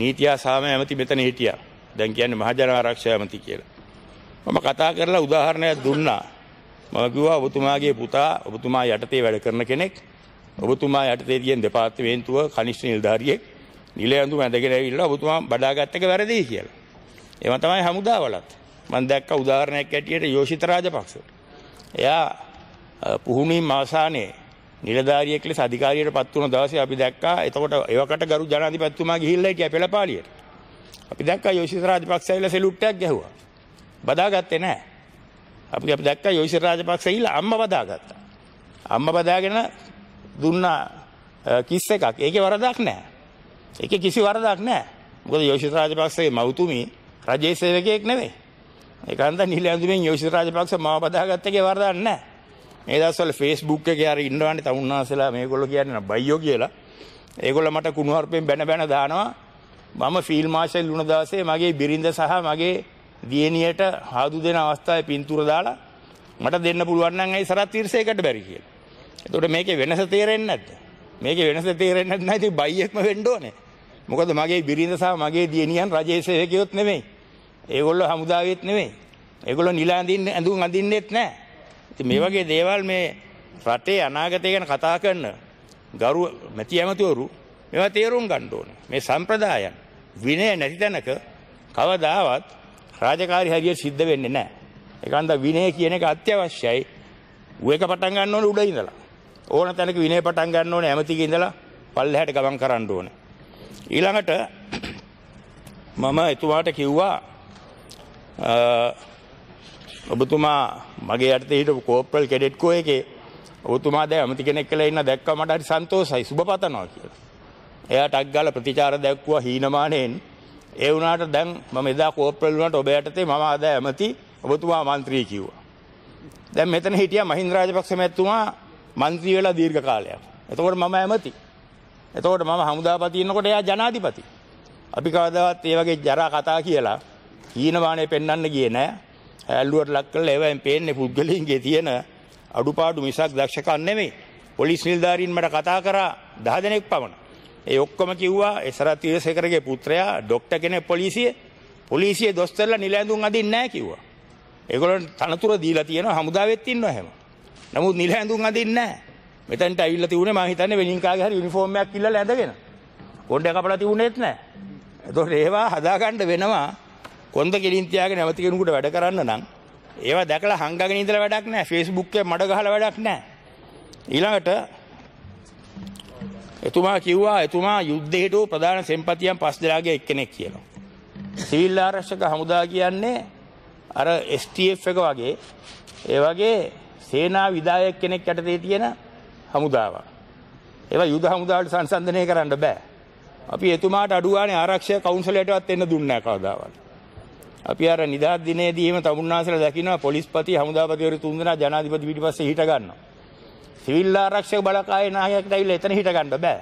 නීතියා සාම ඇමති මෙතන හිටියා. දැන් කියන්නේ මහජන ආරක්ෂා ඇමති කියලා. මම කතා කරලා උදාහරණයක් දුන්නා. මම කිව්වා ඔබතුමාගේ පුතා ඔබතුමා යටතේ වැඩ කරන කෙනෙක්. ඔබතුමා යටතේ තියෙන දෙපාර්තමේන්තුව කනිෂ්ඨ නිලධාරියෙක්. නිල ඇඳුම ඇඳගෙන ඇවිල්ලා ඔබතුමා බඩාගත් එක වැරදි කියලා. ඒව තමයි හමුදාවලත්. මම දැක්ක උදාහරණයක් ඇටියට යෝෂිත රාජපක්ෂ. එයා පුහුණුවේ මාසානේ නිලධාරියෙක් ලෙස අධිකාරියට පත් වුණ දවසේ අපි දැක්කා එතකොට එවකට ගරු ජනාධිපතිතුමා ගිහිල්ලා හිටියා පෙළපාලියට. අපි දැක්කා යෝෂිත රාජපක්ෂ ඇවිල්ලා සෙලූට්ටයක් ගැහුවා. බදාගත්තේ නැහැ. අපි අපි දැක්කා යෝෂිත රාජපක්ෂ ඇවිල්ලා අම්මා බදාගත්තා. අම්මා බදාගෙන දුන්නා කිස් එකක්. ඒකේ වරදක් නැහැ. ඒකේ කිසි වරදක් නැහැ. මොකද යෝෂිත රාජපක්ෂගේ මවතුමී රජයේ සේවකයෙක් නෙවෙයි. ඒකන්ද නිල ඇඳුමින් යෝෂිත රාජපක්ෂ මාව බදාගත්තකේ වරදක් නැහැ. ඒ දස්වල ෆේස්බුක් එක අර ඉන්නවාට තවුන්නාසලා මේගොල්ල කියන්න බයිෝ කියලා ඒගොල්ල මට කුණුහර්පයෙන් බැන බැන දානවා මම ෆිල් මාශල් වුණ දවසේ මගේ බිරිඳ සහ මගේ දියණියට හාදු දෙන අවස්ථාවේ පින්තූර දාලා මට දෙන්න පුළුවන් නම් ඇයි සරත් තීර්සයකට බැරි කියලා. එතකොට මේකේ වෙනස තේරෙන්නේ නැද්ද? මේකේ වෙනස තේරෙන්නේ නැත්නම් ඉතින් බයියෙක්ම වෙන්න ඕනේ. මොකද මගේ බිරිඳ සහ මගේ දියණියන් රජයේ සේවකයොත් නෙමෙයි. ඒගොල්ලෝ හමුදාවෙත් නෙමෙයි. ඒගොල්ලෝ නිලාඳින් ඇඳුම් අඳින්නෙත් නැහැ. ඉතින් මේ වගේ දේවල් මේ රටේ අනාගතය ගැන කතා කරන ගරු මැති ඇමතිවරු මේවා තේරුම් ගන්න ඕනේ. මේ සම්ප්‍රදායන් විනය නැති තැනක කවදාවත් රාජකාරී හරියට සිද්ධ වෙන්නේ නැහැ. ඒකන්ද විනය කියන එක අත්‍යවශ්‍යයි. ඌ එක පටන් ගන්න ඕනේ උඩ ඉඳලා. ඕන තැනක විනය පටන් ගන්න ඕනේ ඇමතිගේ ඉඳලා පල්ලෙහාට ගමන් කරන්න ඕනේ. ඊළඟට මම එතුමාට කිව්වා ඔබතුමා මගේ යට හිට කෝප්‍රල් කෙඩෙට්කෝ එකේ ඔබතුමා දැ ඇමති කෙනෙක් කළ ඉන්න දැක්ක මටට සන්තෝසයි සුභ පතනවා කියලා. එයා ටක්ගල ප්‍රතිචාර දැක්වා හීනමානයෙන් ඒ වුණට දැන් ම මෙදා කෝප්‍රල්ලුවට ඔබ යටතේ ම අද ඇමති ඔබතුමා මන්ත්‍රී කිව්වා. දැන් මෙතන හිටිය මහින්ද්‍රාජපක්ෂ මැත්තුමා මන්ත්‍රී වෙලා දීර්ඝ කාලයක්. එතකොට මම ඇමති. එතකොට මම හමුදාපතියන්නකොට එයා ජනාධිපති. අපි කවදාවත් ඒ වගේ ජරා කතා කියලා හීනමානය පෙන්වන්න ගියේ නෑ. ඇල්ලුවට ලක් කරලා ඒවෙන් පේන්නේ පුද්ගලයන්ගේ තියෙන අඩුපාඩු මිසක් දක්ෂකම් නෙමෙයි. පොලිස් නිලධාරීන් මට කතා කරා 10 දෙනෙක් පමණ. ඒ ඔක්කොම කිව්වා එසරත් විරසේකරගේ පුත්‍රයා ડોක්ටර් කෙනෙක් පොලිසිය පොලිසිය දොස්තරලා නිල ඇඳුම් අඳින්නේ නැහැ කිව්වා. ඒගොල්ලන්ට තනතුර දීලා තියෙනවා හමුදාවෙත් ඉන්නවා හැම. නමුත් නිල ඇඳුම් අඳින්නේ නැහැ. මෙතනට ඇවිල්ලා තිබුණේ මම හිතන්නේ වෙලින් කාගේ හරි යුනිෆෝම් එකක් ඉල්ලලා ඇඳගෙන. කොණ්ඩේ කපලා තිබුණේත් නැහැ. ඒතකොට ඒවා හදාගන්න වෙනවා. කොන්ද කෙලින් තියාගෙන නැවත කෙනෙකුට වැඩ කරන්න නම් ඒවා දැකලා හංගගෙන ඉඳලා වැඩක් නැහැ. Facebook එකේ මඩ ගහලා වැඩක් නැහැ. ඊළඟට එතුමා කිව්වා එතුමා යුද්ධයට ප්‍රධාන සෙන්පතියන් පස් දෙනාගේ එක්කෙනෙක් කියලා. සිවිල් ආරක්ෂක හමුදා කියන්නේ අර STF එක වගේ ඒ වගේ සේනා විධායක කෙනෙක් යටතේ තියෙන හමුදාවක්. ඒවා යුද හමුදාවට සංසන්දනය කරන්න බෑ. අපි එතුමාට අඩු ගානේ ආරක්ෂක කවුන්සිලයටවත් එන්න දුන්නේ නැහැ කවදාවත්. අපි අර නිදහස් දිනේදීම තමුන්නාසලා දකිනවා පොලිස්පති හමුදාපතිවරු තුන්දෙනා ජනාධිපති පිටිපස්සේ හිට ගන්නවා. සිවිල් ආරක්ෂක බලකායේ නායකයෙක්ට ඇවිල්ලා එතන හිට ගන්න බෑ.